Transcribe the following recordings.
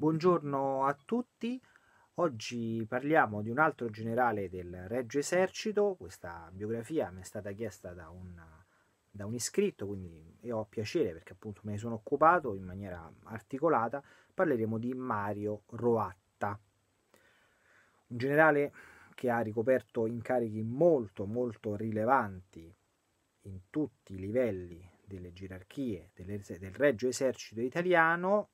Buongiorno a tutti, oggi parliamo di un altro generale del Regio Esercito, questa biografia mi è stata chiesta da un, da un iscritto, quindi io ho piacere perché appunto me ne sono occupato in maniera articolata, parleremo di Mario Roatta, un generale che ha ricoperto incarichi molto molto rilevanti in tutti i livelli delle gerarchie del Regio Esercito italiano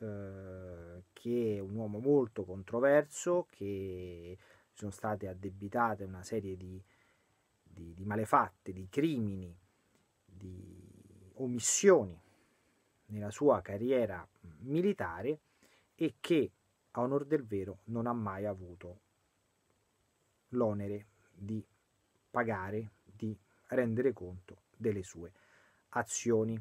eh, che è un uomo molto controverso, che sono state addebitate una serie di, di, di malefatte, di crimini, di omissioni nella sua carriera militare e che a onor del vero non ha mai avuto l'onere di pagare, di rendere conto delle sue azioni,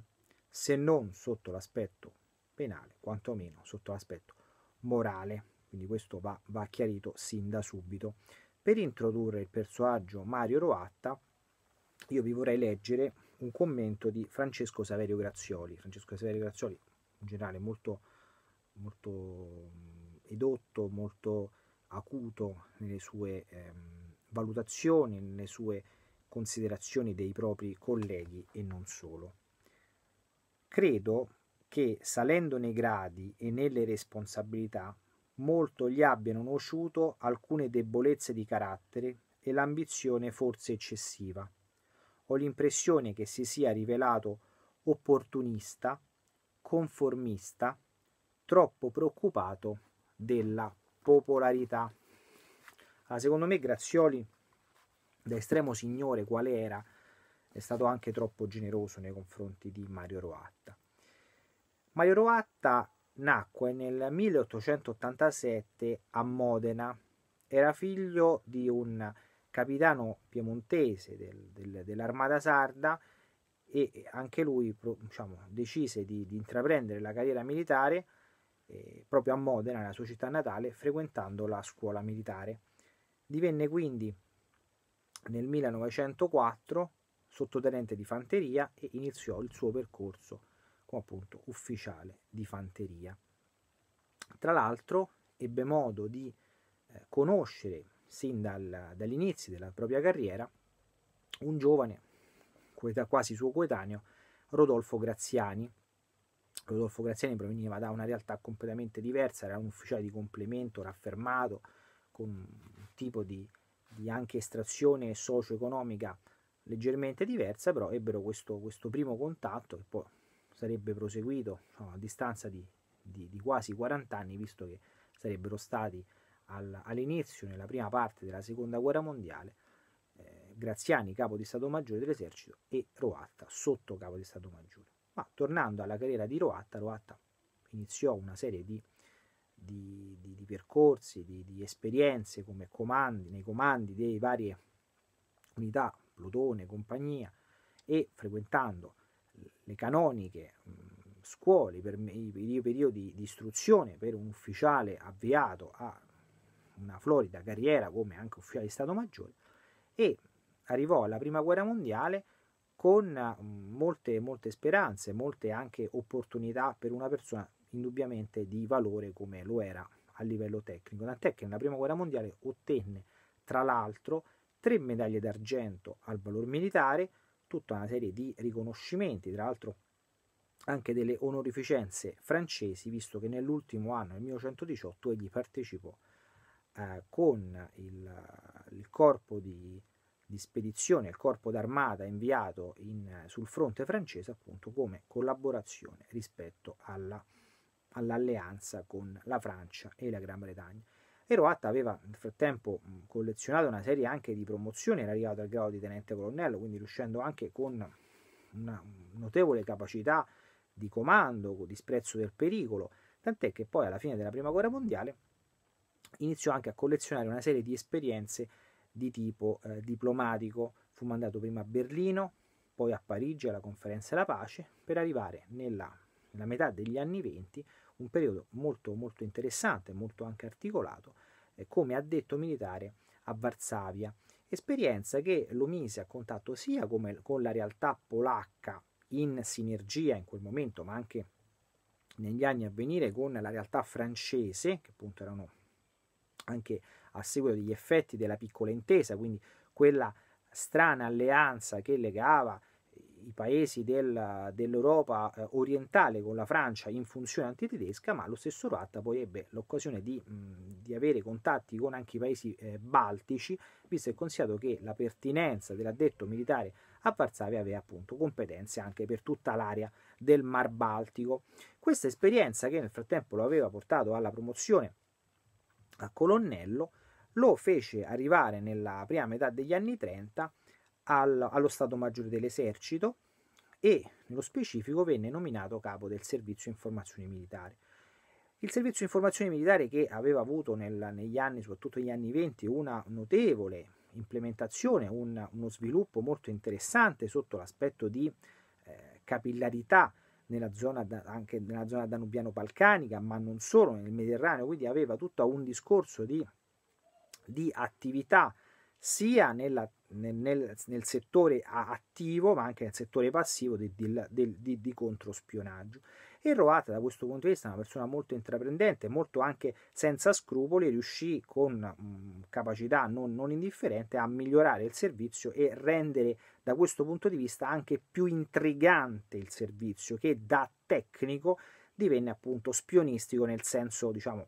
se non sotto l'aspetto penale, quantomeno sotto l'aspetto morale. Quindi questo va, va chiarito sin da subito. Per introdurre il personaggio Mario Roatta, io vi vorrei leggere un commento di Francesco Saverio Grazioli. Francesco Saverio Grazioli, in generale, molto, molto mm, edotto, molto acuto nelle sue ehm, valutazioni, nelle sue considerazioni dei propri colleghi e non solo. Credo che salendo nei gradi e nelle responsabilità molto gli abbiano nociuto alcune debolezze di carattere e l'ambizione forse eccessiva. Ho l'impressione che si sia rivelato opportunista, conformista, troppo preoccupato della popolarità. Ah, secondo me Grazioli, da estremo signore quale era, è stato anche troppo generoso nei confronti di Mario Roatta. Maior nacque nel 1887 a Modena. Era figlio di un capitano piemontese del, del, dell'armata sarda e anche lui diciamo, decise di, di, intraprendere la carriera militare eh, proprio a Modena, la sua città natale, frequentando la scuola militare. Divenne quindi nel 1904 sottotenente di fanteria e iniziò il suo percorso appunto ufficiale di fanteria. Tra l'altro ebbe modo di eh, conoscere sin dal, dall'inizio della propria carriera un giovane, quasi suo coetaneo, Rodolfo Graziani. Rodolfo Graziani proveniva da una realtà completamente diversa, era un ufficiale di complemento raffermato, con un tipo di, di anche estrazione socio-economica leggermente diversa, però ebbero questo, questo primo contatto che poi sarebbe proseguito insomma, a distanza di, di, di, quasi 40 anni, visto che sarebbero stati al, all'inizio, nella prima parte della seconda guerra mondiale, eh, Graziani capo di Stato Maggiore dell'esercito e Roatta sotto capo di Stato Maggiore. Ma tornando alla carriera di Roatta, Roatta iniziò una serie di, di, di, di percorsi, di, esperienze come comandi, nei comandi dei varie unità, plutone, compagnia e frequentando le canoniche scuole, per i, i periodi di istruzione per un ufficiale avviato a una florida carriera come anche ufficiale di Stato Maggiore e arrivò alla Prima Guerra Mondiale con molte, molte speranze, molte anche opportunità per una persona indubbiamente di valore come lo era a livello tecnico, tant'è che nella Prima Guerra Mondiale ottenne tra l'altro tre medaglie d'argento al valor militare, tutta una serie di riconoscimenti, tra l'altro anche delle onorificenze francesi, visto che nell'ultimo anno, nel 1918, egli partecipò eh, con il, il corpo di, di, spedizione, il corpo d'armata inviato in, sul fronte francese, appunto come collaborazione rispetto alla, all'alleanza con la Francia e la Gran Bretagna. E Roatta aveva nel frattempo collezionato una serie anche di promozioni, era arrivato al grado di tenente colonnello, quindi riuscendo anche con una notevole capacità di comando, di sprezzo del pericolo, tant'è che poi alla fine della Prima Guerra Mondiale iniziò anche a collezionare una serie di esperienze di tipo eh, diplomatico, fu mandato prima a Berlino, poi a Parigi alla conferenza della pace, per arrivare nella, nella metà degli anni 20 un periodo molto, molto interessante, molto anche articolato, eh, come addetto militare a Varsavia, esperienza che lo mise a contatto sia come, con la realtà polacca in sinergia in quel momento, ma anche negli anni a venire con la realtà francese, che appunto erano anche a seguito degli effetti della piccola intesa, quindi quella strana alleanza che legava i paesi del, dell'Europa eh, orientale con la Francia in funzione antitedesca, ma lo stesso Ruatta poi ebbe l'occasione di, di avere contatti con anche i paesi eh, baltici, visto e considerato che la pertinenza dell'addetto militare a Varsavia aveva appunto competenze anche per tutta l'area del Mar Baltico. Questa esperienza che nel frattempo lo aveva portato alla promozione a colonnello lo fece arrivare nella prima metà degli anni 30 al, allo Stato Maggiore dell'Esercito e nello specifico venne nominato capo del Servizio Informazione Militare. Il servizio informazione militare che aveva avuto nel, negli anni, soprattutto negli anni 20, una notevole implementazione, un, uno sviluppo molto interessante sotto l'aspetto di eh, capillarità nella zona, da, anche nella zona danubiano-balcanica, ma non solo nel Mediterraneo, quindi aveva tutto un discorso di, di attività sia nella nel, nel, nel settore attivo ma anche nel settore passivo di, di, di, di controspionaggio. E Roata da questo punto di vista è una persona molto intraprendente, molto anche senza scrupoli, riuscì con mh, mm, capacità non, non, indifferente a migliorare il servizio e rendere da questo punto di vista anche più intrigante il servizio che da tecnico divenne appunto spionistico nel senso diciamo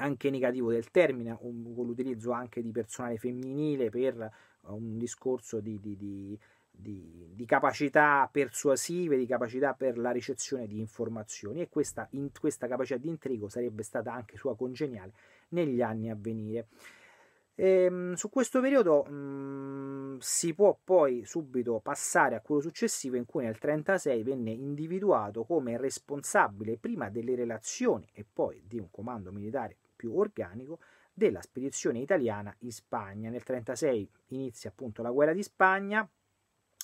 anche negativo del termine, con l'utilizzo anche di personale femminile per un discorso di, di, di di, di, capacità persuasive, di capacità per la ricezione di informazioni e questa, in, questa capacità di intrigo sarebbe stata anche sua congeniale negli anni a venire. E, ehm, su questo periodo mh, mm, si può poi subito passare a quello successivo in cui nel 1936 venne individuato come responsabile prima delle relazioni e poi di un comando militare più organico della spedizione italiana in Spagna. Nel 1936 inizia appunto la guerra di Spagna,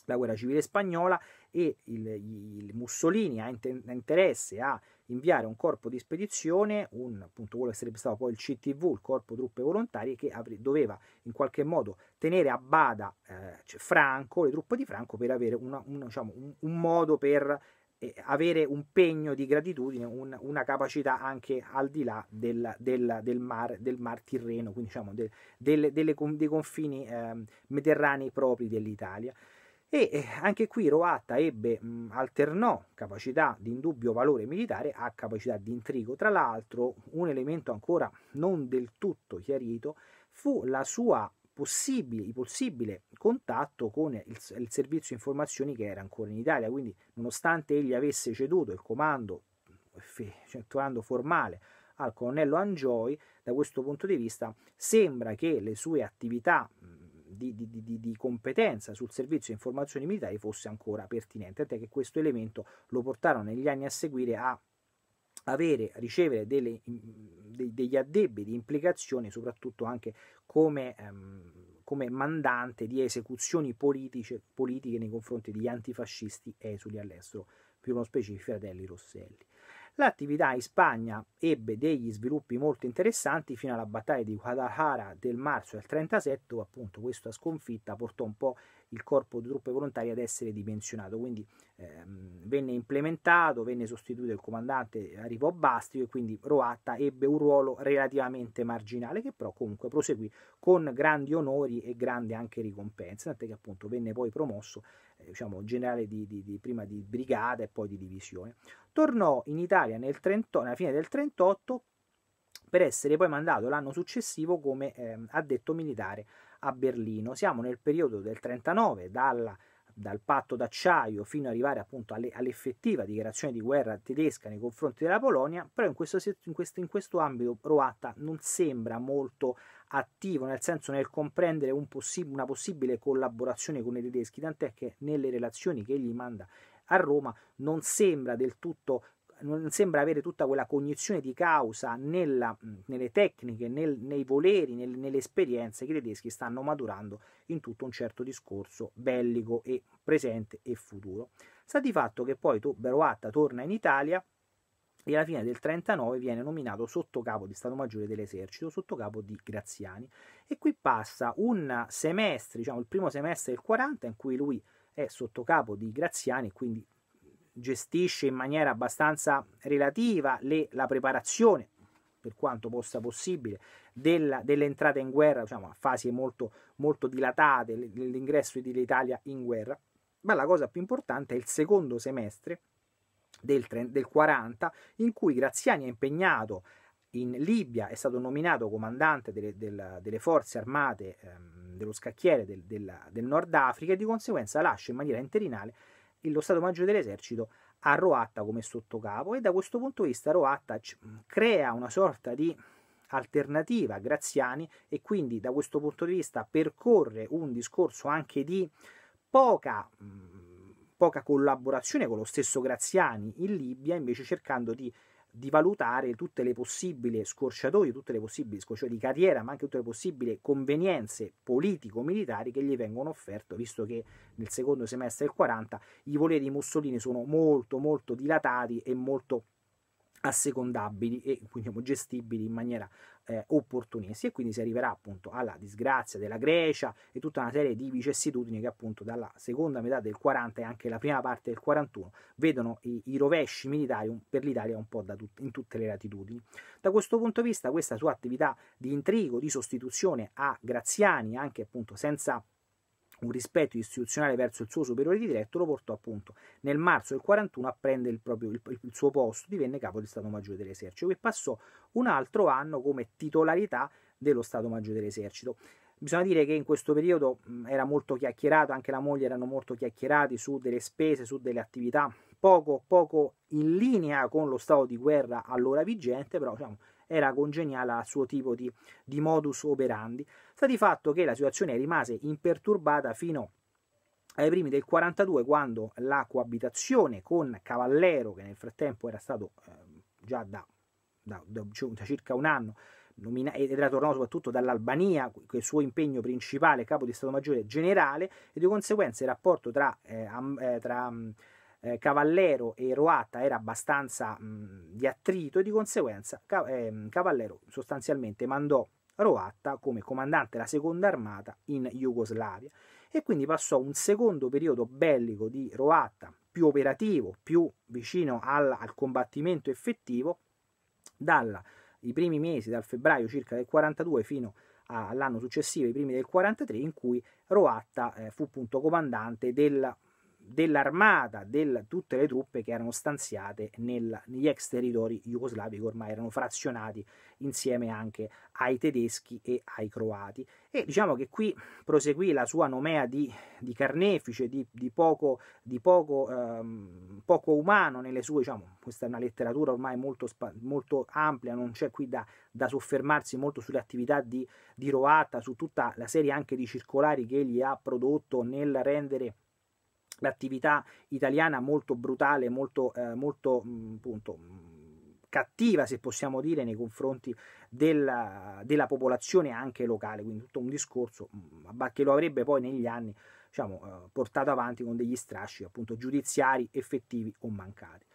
la guerra civile spagnola e il, il Mussolini ha, interesse a inviare un corpo di spedizione, un, appunto quello che sarebbe stato poi il CTV, il corpo truppe volontarie, che doveva in qualche modo tenere a bada eh, cioè Franco, le truppe di Franco, per avere una, un, diciamo, un, un modo per avere un pegno di gratitudine, un, una capacità anche al di là del, del, del, mar, del mar, Tirreno, quindi diciamo de, delle, delle, dei confini eh, mediterranei propri dell'Italia. E eh, anche qui Roatta ebbe, mh, alternò capacità di indubbio valore militare a capacità di intrigo. Tra l'altro, un elemento ancora non del tutto chiarito fu la sua possibile, possibile contatto con il, il servizio informazioni che era ancora in Italia, quindi nonostante egli avesse ceduto il comando, eh, cioè, formale al colonnello Anjoy, da questo punto di vista sembra che le sue attività di, di, di, di, competenza sul servizio informazioni militari fosse ancora pertinente, tant'è che questo elemento lo portarono negli anni a seguire a avere, a ricevere delle de- degli addebbi di implicazione, soprattutto anche come, ehm, come mandante di esecuzioni politiche, politiche nei confronti degli antifascisti esuli all'estero, più uno specifico Fratelli Rosselli. L'attività in Spagna ebbe degli sviluppi molto interessanti fino alla battaglia di Guadalajara del marzo del 37, appunto questa sconfitta portò un po' il corpo di truppe volontarie ad essere dimensionato. Quindi ehm, venne implementato, venne sostituito il comandante, arrivò Bastico e quindi Roatta ebbe un ruolo relativamente marginale che però comunque proseguì con grandi onori e grande anche ricompense, tant'è che appunto venne poi promosso eh, diciamo, generale di, di, di, prima di brigata e poi di divisione. Tornò in Italia nel 30, nella fine del 38 per essere poi mandato l'anno successivo come eh, addetto militare a Berlino. Siamo nel periodo del 39, dalla, dal patto d'acciaio fino ad arrivare appunto alle, all'effettiva dichiarazione di guerra tedesca nei confronti della Polonia, però in questo, in questo, in questo ambito Roatta non sembra molto attivo, nel senso nel comprendere un possib- una possibile collaborazione con i tedeschi, tant'è che nelle relazioni che egli manda a Roma non sembra del tutto non sembra avere tutta quella cognizione di causa nella, nelle tecniche, nel, nei voleri, nel, nelle esperienze che i tedeschi stanno maturando in tutto un certo discorso bellico e presente e futuro. Sta di fatto che poi Beroatta torna in Italia e alla fine del 39 viene nominato sottocapo di Stato Maggiore dell'Esercito, sottocapo di Graziani. E qui passa un semestre, diciamo il primo semestre del 40, in cui lui è sottocapo di Graziani, quindi gestisce in maniera abbastanza relativa le, la preparazione, per quanto possa possibile, della, dell'entrata in guerra, diciamo a fasi molto, molto dilatate, l'ingresso dell'Italia in guerra, ma la cosa più importante è il secondo semestre del, del 40, in cui Graziani è impegnato in Libia, è stato nominato comandante delle, delle, delle forze armate ehm, dello scacchiere del, del, del Nord Africa e di conseguenza lascia in maniera interinale lo Stato Maggiore dell'Esercito ha Roatta come sottocapo e da questo punto di vista Roatta crea una sorta di alternativa a Graziani e quindi da questo punto di vista percorre un discorso anche di poca, mh, poca collaborazione con lo stesso Graziani in Libia, invece cercando di di valutare tutte le possibili scorciatoie, tutte le possibili scorciatoie di carriera, ma anche tutte le possibili convenienze politico-militari che gli vengono offerte, visto che nel secondo semestre del 40 i voleri di Mussolini sono molto molto dilatati e molto assecondabili e quindi diciamo, gestibili in maniera eh, opportunisti e quindi si arriverà appunto alla disgrazia della Grecia e tutta una serie di vicissitudini che appunto dalla seconda metà del 40 e anche la prima parte del 41 vedono i, i rovesci militari per l'Italia un po' tut in tutte le latitudini. Da questo punto di vista questa sua attività di intrigo, di sostituzione a Graziani anche appunto senza un rispetto istituzionale verso il suo superiore di diretto lo portò appunto nel marzo del 41 a prendere il, proprio, il, il suo posto, divenne capo di Stato Maggiore dell'Esercito e passò un altro anno come titolarità dello Stato Maggiore dell'Esercito. Bisogna dire che in questo periodo era molto chiacchierato, anche la moglie erano molto chiacchierati su delle spese, su delle attività poco, poco in linea con lo stato di guerra allora vigente, però diciamo, era congeniale al suo tipo di, di modus operandi. Sta di fatto che la situazione rimase imperturbata fino ai primi del 42 quando la coabitazione con Cavallero, che nel frattempo era stato eh, già da, da, da, da circa un anno ed era tornato soprattutto dall'Albania, il suo impegno principale, capo di Stato Maggiore generale, e di conseguenza il rapporto tra, eh, eh tra mm, eh, Cavallero e Roatta era abbastanza mh, mm, di attrito e di conseguenza ehm, Cavallero sostanzialmente mandò Roatta come comandante della seconda armata in Jugoslavia e quindi passò un secondo periodo bellico di Roatta più operativo, più vicino al, al combattimento effettivo, dai primi mesi, dal febbraio circa del 42 fino all'anno successivo, i primi del 43, in cui Roatta eh, fu appunto comandante della dell'armata, di tutte le truppe che erano stanziate nel, negli ex territori jugoslavi che ormai erano frazionati insieme anche ai tedeschi e ai croati. E diciamo che qui proseguì la sua nomea di, di carnefice, di, di, poco, di poco, ehm, poco, umano nelle sue, diciamo, questa è una letteratura ormai molto, molto ampia, non c'è qui da, da, soffermarsi molto sulle attività di, di Roatta, su tutta la serie anche di circolari che egli ha prodotto nel rendere l'attività italiana molto brutale, molto, eh, molto mm, appunto, mm, cattiva, se possiamo dire, nei confronti della, della, popolazione anche locale, quindi tutto un discorso mm, che lo avrebbe poi negli anni diciamo, eh, portato avanti con degli strasci appunto giudiziari effettivi o mancati.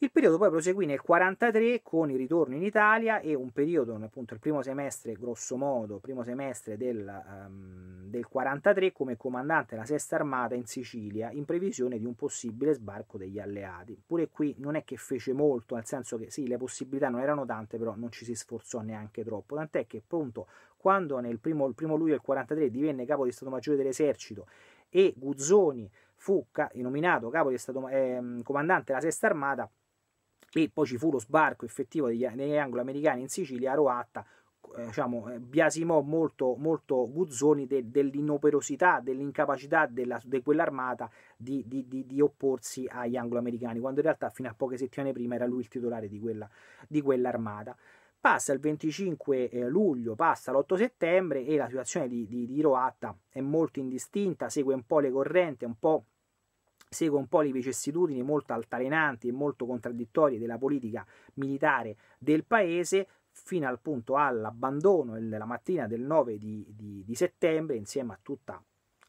Il periodo poi proseguì nel 1943 con il ritorno in Italia e un periodo, appunto il primo semestre, grosso modo, primo semestre del, um, come comandante della Sesta Armata in Sicilia in previsione di un possibile sbarco degli alleati. Pure qui non è che fece molto, nel senso che sì, le possibilità non erano tante, però non ci si sforzò neanche troppo, tant'è che appunto quando nel primo, il primo luglio del 1943 divenne capo di Stato Maggiore dell'Esercito e Guzzoni fu ca- nominato capo di Stato, eh, comandante della Sesta Armata, e poi ci fu lo sbarco effettivo degli, anglo-americani in Sicilia, Roatta eh, diciamo, eh, biasimò molto, molto Guzzoni de, dell'inoperosità, dell'incapacità di de quell'armata di, di, di, di, opporsi agli anglo-americani, quando in realtà fino a poche settimane prima era lui il titolare di, quella, di quell'armata. Passa il 25 eh, luglio, passa l'8 settembre e la situazione di, Roatta è molto indistinta, segue un po' le correnti, un po' segue un po' le vicissitudini molto altalenanti e molto contraddittorie della politica militare del paese fino al punto all'abbandono la mattina del 9 di, di, di settembre insieme a tutta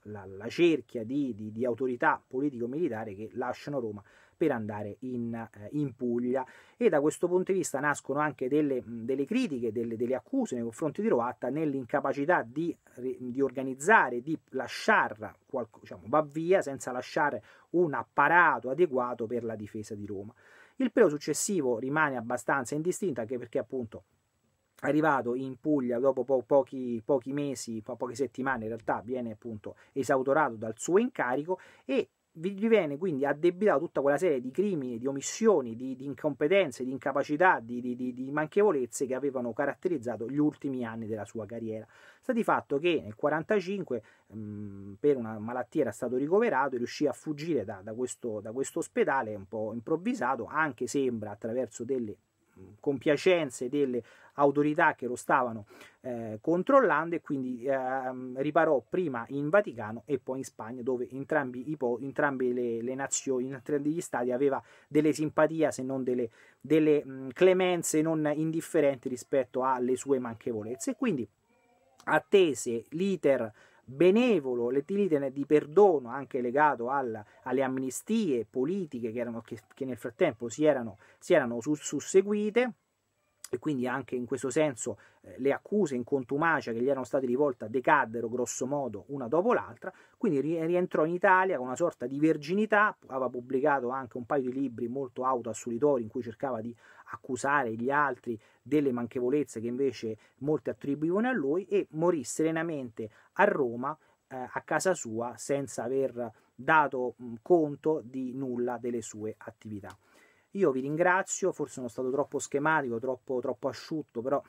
la, la cerchia di, di autorità politico-militare che lasciano Roma per andare in, eh, in, Puglia e da questo punto di vista nascono anche delle, delle critiche, delle, delle, accuse nei confronti di Roatta nell'incapacità di, di organizzare, di lasciarla, diciamo, va via senza lasciare un apparato adeguato per la difesa di Roma. Il periodo successivo rimane abbastanza indistinto anche perché appunto arrivato in Puglia dopo po pochi, pochi, mesi, po poche settimane in realtà, viene appunto esautorato dal suo incarico e vi viene quindi addebitato tutta quella serie di crimini, di omissioni, di, di incompetenze, di incapacità, di, di, di, manchevolezze che avevano caratterizzato gli ultimi anni della sua carriera. Sta di fatto che nel 1945 mm, per una malattia era stato ricoverato e riuscì a fuggire da, da questo da ospedale un po' improvvisato, anche sembra attraverso delle compiacenze delle autorità che lo stavano eh, controllando e quindi eh, riparò prima in Vaticano e poi in Spagna dove entrambi, i po- entrambi le, le, nazioni, entrambi gli stati aveva delle simpatie se non delle, delle mh, clemenze non indifferenti rispetto alle sue manchevolezze e quindi attese l'iter benevolo, l'etilide di perdono anche legato alla, alle amnistie politiche che, erano, che, che, nel frattempo si erano, si erano susseguite e quindi anche in questo senso eh, le accuse in contumacia che gli erano state rivolte decaddero grosso modo una dopo l'altra, quindi rientrò in Italia con una sorta di verginità, aveva pubblicato anche un paio di libri molto autoassolitori in cui cercava di accusare gli altri delle manchevolezze che invece molti attribuivano a lui e morì serenamente a Roma, eh, a casa sua, senza aver dato mh, conto di nulla delle sue attività. Io vi ringrazio, forse sono stato troppo schematico, troppo, troppo asciutto, però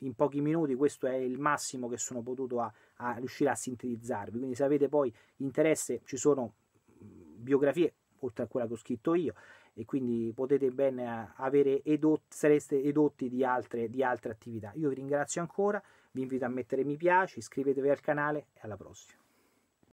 in pochi minuti questo è il massimo che sono potuto a, a riuscire a sintetizzarvi. Quindi se avete poi interesse ci sono biografie, oltre a quella che ho scritto io, e quindi potete ben eh, avere edot, sareste edotti di altre, di altre attività. Io vi ringrazio ancora, vi invito a mettere mi piace, iscrivetevi al canale e alla prossima.